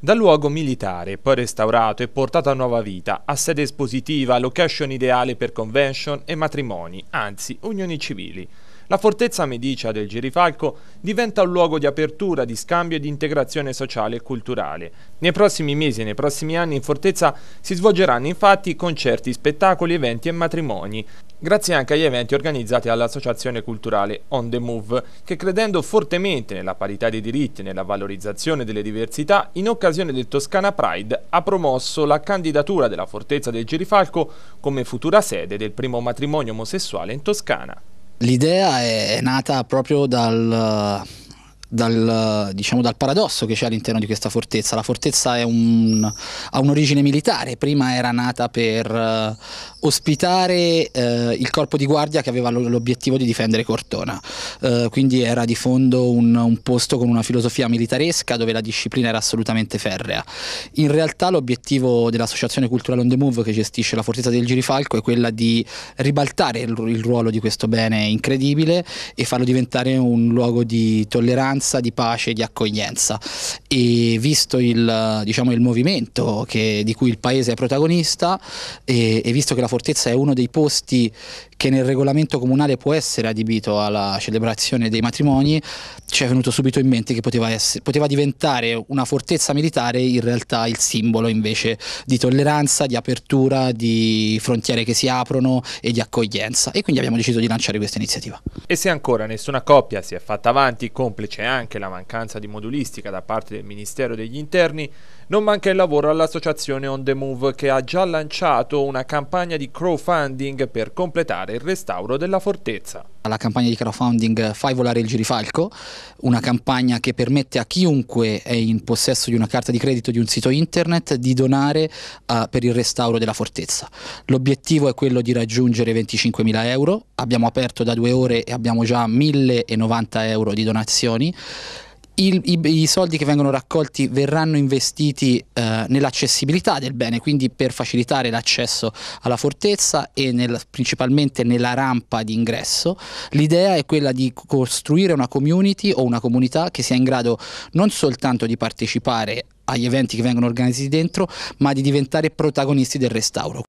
Da luogo militare, poi restaurato e portato a nuova vita, a sede espositiva, location ideale per convention e matrimoni, anzi unioni civili. La fortezza medicea del Girifalco diventa un luogo di apertura, di scambio e di integrazione sociale e culturale. Nei prossimi mesi e nei prossimi anni in fortezza si svolgeranno infatti concerti, spettacoli, eventi e matrimoni. Grazie anche agli eventi organizzati dall'Associazione Culturale On The Move, che credendo fortemente nella parità dei diritti e nella valorizzazione delle diversità, in occasione del Toscana Pride ha promosso la candidatura della Fortezza del Girifalco come futura sede del primo matrimonio omosessuale in Toscana. L'idea è nata proprio dal dal, diciamo, dal, paradosso che c'è all'interno di questa fortezza. La fortezza un, ha un'origine militare, prima era nata per uh, ospitare uh, il corpo di guardia che aveva l'obiettivo di difendere Cortona, uh, quindi era di fondo un, un, posto con una filosofia militaresca dove la disciplina era assolutamente ferrea. In realtà l'obiettivo dell'Associazione Culturale on the Move che gestisce la fortezza del Girifalco è quella di ribaltare il, il ruolo di questo bene incredibile e farlo diventare un luogo di tolleranza mancanza di pace e di accoglienza e visto il, diciamo, il movimento che, di cui il paese è protagonista e, e visto che la fortezza è uno dei posti che nel regolamento comunale può essere adibito alla celebrazione dei matrimoni, ci è venuto subito in mente che poteva, essere, poteva, diventare una fortezza militare in realtà il simbolo invece di tolleranza, di apertura, di frontiere che si aprono e di accoglienza e quindi abbiamo deciso di lanciare questa iniziativa. E se ancora nessuna coppia si è fatta avanti complice anche la mancanza di modulistica da parte del Ministero degli Interni, non manca il lavoro all'associazione On The Move che ha già lanciato una campagna di crowdfunding per completare il restauro della fortezza alla campagna di crowdfunding Fai volare il girifalco, una campagna che permette a chiunque è in possesso di una carta di credito di un sito internet di donare uh, per il restauro della fortezza. L'obiettivo è quello di raggiungere 25.000 euro, abbiamo aperto da due ore e abbiamo già 1.090 euro di donazioni il, i, i, soldi che vengono raccolti verranno investiti eh, nell'accessibilità del bene, quindi per facilitare l'accesso alla fortezza e nel, principalmente nella rampa di ingresso. L'idea è quella di costruire una community o una comunità che sia in grado non soltanto di partecipare agli eventi che vengono organizzati dentro, ma di diventare protagonisti del restauro.